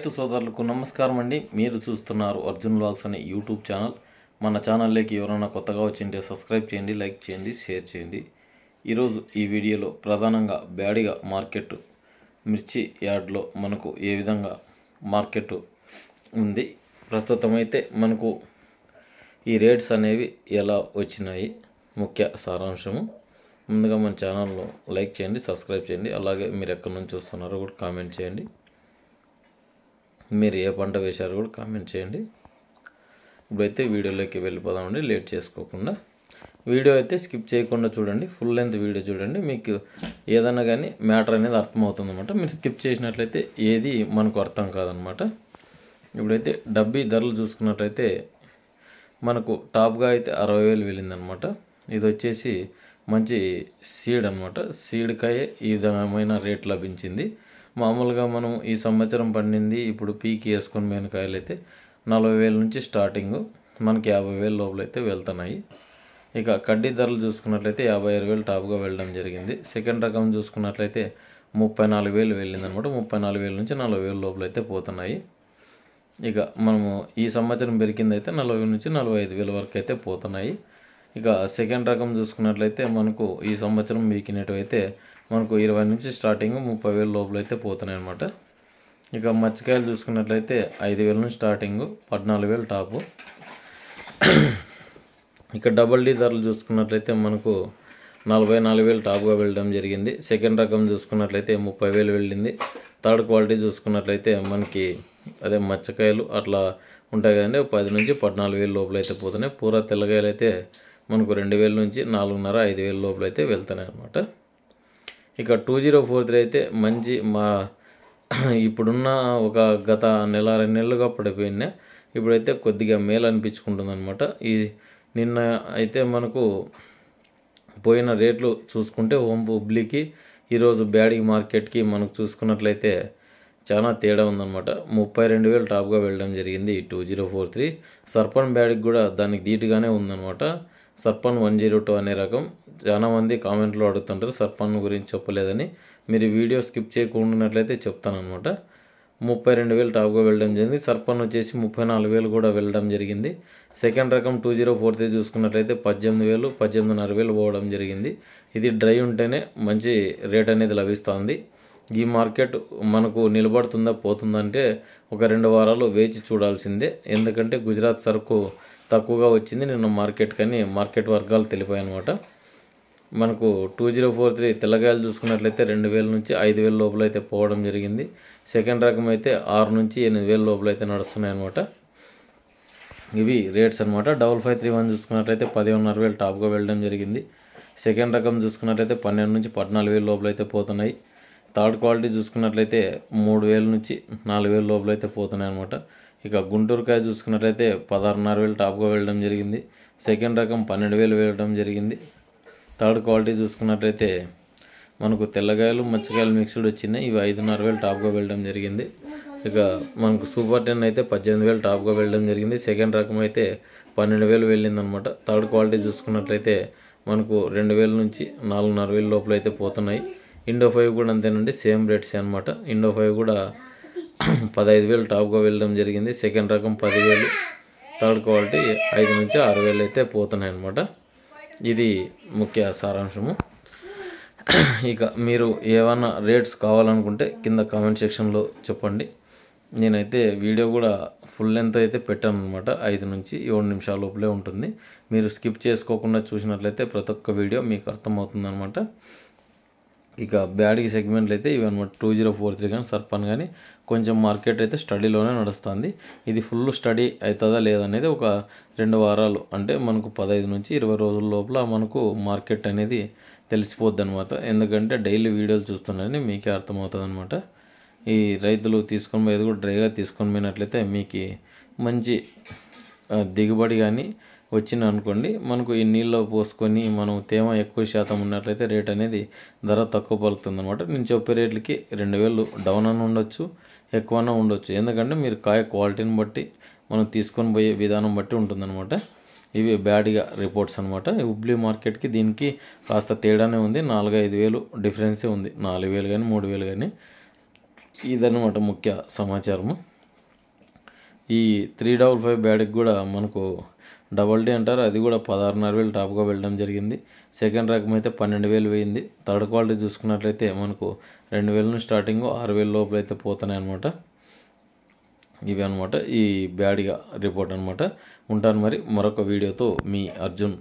రైతు సోదరులకు నమస్కారం అండి మీరు చూస్తున్నారు అర్జున్ బ్లాగ్స్ అనే యూట్యూబ్ ఛానల్ మన ఛానల్లోకి ఎవరైనా కొత్తగా వచ్చింటే సబ్స్క్రైబ్ చేయండి లైక్ చేయండి షేర్ చేయండి ఈరోజు ఈ వీడియోలో ప్రధానంగా బ్యాడిగా మార్కెట్ మిర్చి యార్డ్లో మనకు ఏ విధంగా మార్కెట్ ఉంది ప్రస్తుతం అయితే మనకు ఈ రేట్స్ అనేవి ఎలా వచ్చినాయి ముఖ్య సారాంశము ముందుగా మన ఛానల్ను లైక్ చేయండి సబ్స్క్రైబ్ చేయండి అలాగే మీరు ఎక్కడి నుంచి వస్తున్నారో కూడా కామెంట్ చేయండి మీరు ఏ పంట వేశారో కూడా కామెంట్ చేయండి ఇప్పుడైతే వీడియోలోకి వెళ్ళిపోదామండి లేట్ చేసుకోకుండా వీడియో అయితే స్కిప్ చేయకుండా చూడండి ఫుల్ లెంత్ వీడియో చూడండి మీకు ఏదైనా కానీ మ్యాటర్ అనేది అర్థమవుతుందన్నమాట మీరు స్కిప్ చేసినట్లయితే ఏది మనకు అర్థం కాదనమాట ఇప్పుడైతే డబ్బీ ధరలు చూసుకున్నట్లయితే మనకు టాప్గా అయితే అరవై వేలు వెళ్ళిందనమాట ఇది వచ్చేసి మంచి సీడ్ అనమాట సీడ్కాయ ఈ విధమైన రేట్ లభించింది మామూలుగా మనం ఈ సంవత్సరం పండింది ఇప్పుడు పీకి వేసుకొని మేనకాయలు అయితే నలభై వేల నుంచి స్టార్టింగ్ మనకి యాభై వేల లోపలైతే వెళ్తున్నాయి ఇక కడ్డీ ధరలు చూసుకున్నట్లయితే యాభై ఆరు వేలు టాప్గా వెళ్ళడం జరిగింది సెకండ్ రకం చూసుకున్నట్లయితే ముప్పై నాలుగు వేలు వెళ్ళిందనమాట ముప్పై నాలుగు వేల నుంచి నలభై వేల లోపలైతే పోతున్నాయి ఇక మనము ఈ సంవత్సరం పెరిగిందైతే నలభై నుంచి నలభై ఐదు వేల వరకు అయితే పోతున్నాయి ఇక సెకండ్ రకం చూసుకున్నట్లయితే మనకు ఈ సంవత్సరం అయితే మనకు ఇరవై నుంచి స్టార్టింగ్ ముప్పై వేల లోపల అయితే పోతున్నాయి అనమాట ఇక మచ్చకాయలు చూసుకున్నట్లయితే ఐదు వేల నుంచి స్టార్టింగ్ పద్నాలుగు వేలు టాపు ఇక డబల్ డీ ధరలు చూసుకున్నట్లయితే మనకు నలభై నాలుగు వేలు టాప్గా వెళ్ళడం జరిగింది సెకండ్ రకం చూసుకున్నట్లయితే ముప్పై వేలు వెళ్ళింది థర్డ్ క్వాలిటీ చూసుకున్నట్లయితే మనకి అదే మచ్చకాయలు అట్లా ఉంటాయి కదండి పది నుంచి పద్నాలుగు వేలు లోపల అయితే పోతున్నాయి పూర తెల్లగాయలు అయితే మనకు రెండు వేల నుంచి నాలుగున్నర ఐదు వేల లోపల అయితే వెళ్తున్నాయి అనమాట ఇక టూ జీరో ఫోర్ త్రీ అయితే మంచి మా ఇప్పుడున్న ఒక గత నెల రెండు నెలలుగా పడిపోయినా ఇప్పుడైతే కొద్దిగా మేలు అనిపించుకుంటుంది అనమాట ఈ నిన్న అయితే మనకు పోయిన రేట్లు చూసుకుంటే హోమ్ పబ్లిక్కి ఈరోజు బ్యాడింగ్ మార్కెట్కి మనకు చూసుకున్నట్లయితే చాలా తేడా ఉందన్నమాట ముప్పై రెండు వేలు టాప్గా వెళ్ళడం జరిగింది టూ జీరో ఫోర్ త్రీ సర్పన్ బ్యాడ్కి కూడా దానికి ధీటుగానే ఉందన్నమాట సర్పన్ వన్ జీరో టూ అనే రకం చాలామంది కామెంట్లో అడుగుతుంటారు సర్పన్ గురించి చెప్పలేదని మీరు వీడియో స్కిప్ చేయకుండా చెప్తాను అనమాట ముప్పై రెండు వేలు టాప్గా వెళ్ళడం జరిగింది సర్పన్ వచ్చేసి ముప్పై నాలుగు వేలు కూడా వెళ్ళడం జరిగింది సెకండ్ రకం టూ జీరో ఫోర్ త్రీ చూసుకున్నట్లయితే పద్దెనిమిది వేలు పద్దెనిమిదిన్నర వేలు పోవడం జరిగింది ఇది డ్రై ఉంటేనే మంచి రేట్ అనేది లభిస్తుంది ఈ మార్కెట్ మనకు నిలబడుతుందా పోతుందంటే ఒక రెండు వారాలు వేచి చూడాల్సిందే ఎందుకంటే గుజరాత్ సరుకు తక్కువగా వచ్చింది నేను మార్కెట్ కానీ మార్కెట్ వర్గాలు తెలిపాయి అనమాట మనకు టూ జీరో ఫోర్ త్రీ తెల్లగాయలు చూసుకున్నట్లయితే రెండు వేల నుంచి ఐదు వేల లోపల అయితే పోవడం జరిగింది సెకండ్ రకం అయితే ఆరు నుంచి ఎనిమిది వేల లోపల అయితే నడుస్తున్నాయి అనమాట ఇవి రేట్స్ అనమాట డబల్ ఫైవ్ త్రీ వన్ చూసుకున్నట్లయితే పదిహేనున్నర వేలు టాప్గా వెళ్ళడం జరిగింది సెకండ్ రకం చూసుకున్నట్లయితే పన్నెండు నుంచి పద్నాలుగు వేల లోపల అయితే పోతున్నాయి థర్డ్ క్వాలిటీ చూసుకున్నట్లయితే మూడు వేల నుంచి నాలుగు వేల లోపల అయితే పోతున్నాయి అనమాట ఇక గుంటూరుకాయ చూసుకున్నట్లయితే పదహారున్నర వేలు టాప్గా వెళ్ళడం జరిగింది సెకండ్ రకం పన్నెండు వేలు వెళ్ళడం జరిగింది థర్డ్ క్వాలిటీ చూసుకున్నట్లయితే మనకు తెల్లగాయలు మచ్చకాయలు మిక్స్డ్ వచ్చినాయి ఇవి ఐదున్నర వేలు టాప్గా వెళ్ళడం జరిగింది ఇక మనకు సూపర్ టెన్ అయితే పద్దెనిమిది వేలు టాప్గా వెళ్ళడం జరిగింది సెకండ్ రకం అయితే పన్నెండు వేలు వెళ్ళిందనమాట థర్డ్ క్వాలిటీ చూసుకున్నట్లయితే మనకు రెండు వేల నుంచి నాలుగున్నర వేలు లోపల అయితే పోతున్నాయి ఇండో ఫైవ్ కూడా అంతేనండి సేమ్ రేట్సే అనమాట ఇండో ఫైవ్ కూడా పదహైదు వేలు టాప్గా వెళ్ళడం జరిగింది సెకండ్ రకం పదివేలు థర్డ్ క్వాలిటీ ఐదు నుంచి ఆరు వేలు అయితే పోతున్నాయి అన్నమాట ఇది ముఖ్య సారాంశము ఇక మీరు ఏమన్నా రేట్స్ కావాలనుకుంటే కింద కామెంట్ సెక్షన్లో చెప్పండి నేనైతే వీడియో కూడా ఫుల్ లెంత్ అయితే పెట్టాను అనమాట ఐదు నుంచి ఏడు నిమిషాల లోపలే ఉంటుంది మీరు స్కిప్ చేసుకోకుండా చూసినట్లయితే ప్రతి ఒక్క వీడియో మీకు అర్థమవుతుందనమాట ఇక బ్యాడీ సెగ్మెంట్లు అయితే ఇవి అనమాట టూ జీరో ఫోర్ త్రీ కానీ సర్పన్ కానీ కొంచెం మార్కెట్ అయితే స్టడీలోనే నడుస్తుంది ఇది ఫుల్ స్టడీ అవుతుందా లేదనేది ఒక రెండు వారాలు అంటే మనకు పదహైదు నుంచి ఇరవై రోజుల లోపల మనకు మార్కెట్ అనేది తెలిసిపోద్ది అనమాట ఎందుకంటే డైలీ వీడియోలు చూస్తున్నారని మీకే అర్థమవుతుంది అనమాట ఈ రైతులు తీసుకొని పోయేది కూడా డ్రైగా తీసుకొని పోయినట్లయితే మీకు మంచి దిగుబడి కానీ వచ్చింది అనుకోండి మనకు ఈ నీళ్ళలో పోసుకొని మనం తేమ ఎక్కువ శాతం ఉన్నట్లయితే రేట్ అనేది ధర తక్కువ పలుకుతుంది అనమాట నేను చెప్పే రేట్లకి రెండు వేలు డౌన్ అని ఉండొచ్చు ఎక్కువన ఉండొచ్చు ఎందుకంటే మీరు కాయ క్వాలిటీని బట్టి మనం తీసుకొని పోయే విధానం బట్టి ఉంటుందన్నమాట ఇవి బ్యాడ్గా రిపోర్ట్స్ అనమాట ఉబ్లీ మార్కెట్కి దీనికి కాస్త తేడానే ఉంది నాలుగు ఐదు వేలు డిఫరెన్సే ఉంది నాలుగు వేలు కానీ మూడు వేలు కానీ ఇదన్నమాట ముఖ్య సమాచారము ఈ త్రీ డబుల్ ఫైవ్ బ్యాడ్కి కూడా మనకు డబల్ డే అంటారు అది కూడా పదహారున్నర వేలు టాప్గా వెళ్ళడం జరిగింది సెకండ్ రకం అయితే పన్నెండు వేలు వేయింది థర్డ్ క్వాలిటీ చూసుకున్నట్లయితే మనకు రెండు వేలు నుంచి స్టార్టింగ్ ఆరు వేల లోపల అయితే పోతున్నాయి అనమాట ఇవి అనమాట ఈ బ్యాడ్గా రిపోర్ట్ అనమాట ఉంటాను మరి మరొక వీడియోతో మీ అర్జున్